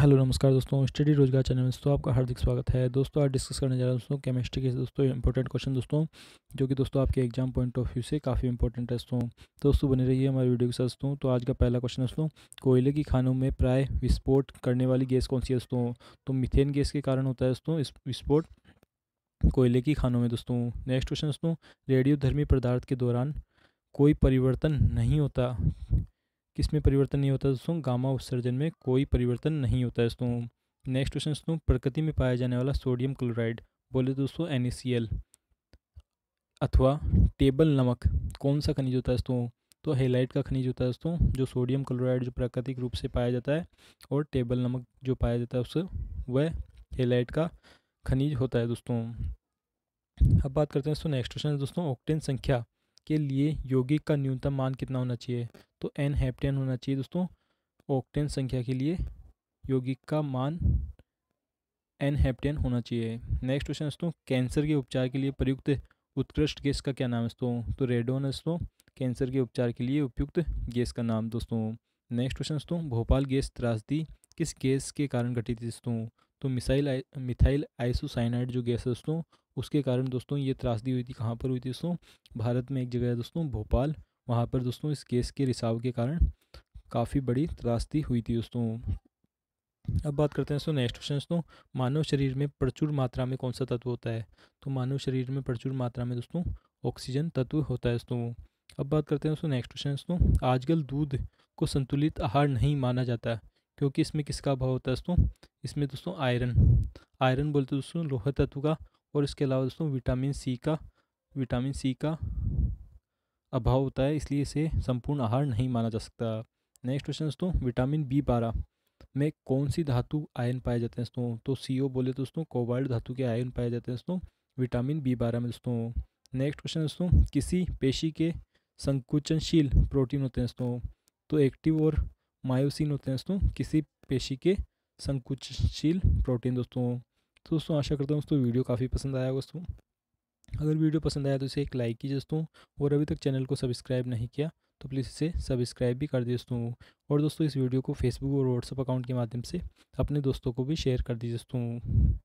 hello नमस्कार दोस्तों study रोजगार चैनल में दोस्तों आपका हार्दिक स्वागत है दोस्तों आज डिस्कस करने जा रहे हैं दोस्तों केमिस्ट्री के दोस्तों इंपॉर्टेंट क्वेश्चन दोस्तों जो कि दोस्तों आपके एग्जाम पॉइंट ऑफ व्यू से काफ़ी इंपॉर्टेंट है दोस्तों तो दोस्तों बने रहिए हमारे वीडियो के साथ दोस्तों तो आज का पहला क्वेश्चन दोस्तों कोयले की खानों में प्राय विस्फोट करने वाली गैस कौन सी है दोस्तों तो मिथेन गैस के कारण होता है दोस्तों विस्फोट कोयले की खानों में दोस्तों नेक्स्ट क्वेश्चन दोस्तों रेडियोधर्मी पदार्थ के दौरान कोई परिवर्तन नहीं होता इसमें परिवर्तन नहीं होता दोस्तों गामा उत्सर्जन में कोई परिवर्तन नहीं होता है दोस्तों नेक्स्ट क्वेश्चन दोस्तों प्रकृति में पाया जाने वाला सोडियम क्लोराइड बोले दोस्तों एन अथवा टेबल नमक कौन सा खनिज होता है दोस्तों तो हेलाइट का खनिज होता है दोस्तों जो सोडियम क्लोराइड जो प्राकृतिक रूप से पाया जाता है और टेबल नमक जो पाया जाता है उससे वह हेलाइट का खनिज होता है दोस्तों अब बात करते हैं दोस्तों नेक्स्ट क्वेश्चन दोस्तों ऑक्टेन संख्या के लिए यौगिक का न्यूनतम मान कितना होना चाहिए तो एन हैप्टेन होना चाहिए दोस्तों ऑक्टेन संख्या के लिए यौगिक का मान एन हैप्टेन होना चाहिए नेक्स्ट क्वेश्चन दोस्तों कैंसर के उपचार के लिए प्रयुक्त उत्कृष्ट गैस का क्या नाम है दोस्तों तो रेडोन दोस्तों कैंसर के उपचार के लिए उपयुक्त गैस का नाम दोस्तों नेक्स्ट क्वेश्चन दोस्तों भोपाल गैस त्रासदी किस गैस के कारण घटित दोस्तों तो मिसाइल मिथाइल आइसोसाइनाइड जो गैस है दोस्तों उसके कारण दोस्तों ये त्रासदी हुई थी कहाँ पर हुई थी दोस्तों भारत में एक जगह है दोस्तों भोपाल वहाँ पर दोस्तों इस केस के रिसाव के कारण काफ़ी बड़ी त्रासदी हुई थी दोस्तों अब बात करते हैं दोस्तों नेक्स्ट क्वेश्चन दोस्तों मानव शरीर में प्रचुर मात्रा में कौन सा तत्व होता है तो मानव शरीर में प्रचुर मात्रा में दोस्तों ऑक्सीजन तत्व होता है दोस्तों अब बात करते हैं दोस्तों नेक्स्ट क्वेश्चन दोस्तों आजकल दूध को संतुलित आहार नहीं माना जाता क्योंकि इसमें किसका अभाव होता है दोस्तों इसमें दोस्तों आयरन आयरन बोलते दोस्तों लोह तत्व का और इसके अलावा दोस्तों विटामिन सी का विटामिन सी का अभाव होता है इसलिए इसे संपूर्ण आहार नहीं माना जा सकता नेक्स्ट क्वेश्चन दोस्तों विटामिन बी बारह में कौन सी धातु आयन पाए जाते हैं दोस्तों तो सी ओ बोले तो दोस्तों कोबाल्ट धातु के आयन पाए जाते हैं दोस्तों विटामिन बी बारह में दोस्तों नेक्स्ट क्वेश्चन दोस्तों किसी पेशी के संकुचनशील प्रोटीन होते हैं दोस्तों तो एक्टिव और मायोसिन होते हैं दोस्तों किसी पेशी के संकुचनशील प्रोटीन दोस्तों तो दोस्तों आशा करता हूँ दोस्तों वीडियो काफ़ी पसंद आया दोस्तों अगर वीडियो पसंद आया तो इसे एक लाइक कीजिए दोस्तों और अभी तक चैनल को सब्सक्राइब नहीं किया तो प्लीज़ इसे सब्सक्राइब भी कर दिए दोस्तों और दोस्तों इस वीडियो को फेसबुक और व्हाट्सअप अकाउंट के माध्यम से अपने दोस्तों को भी शेयर कर दीजिए दोस्तों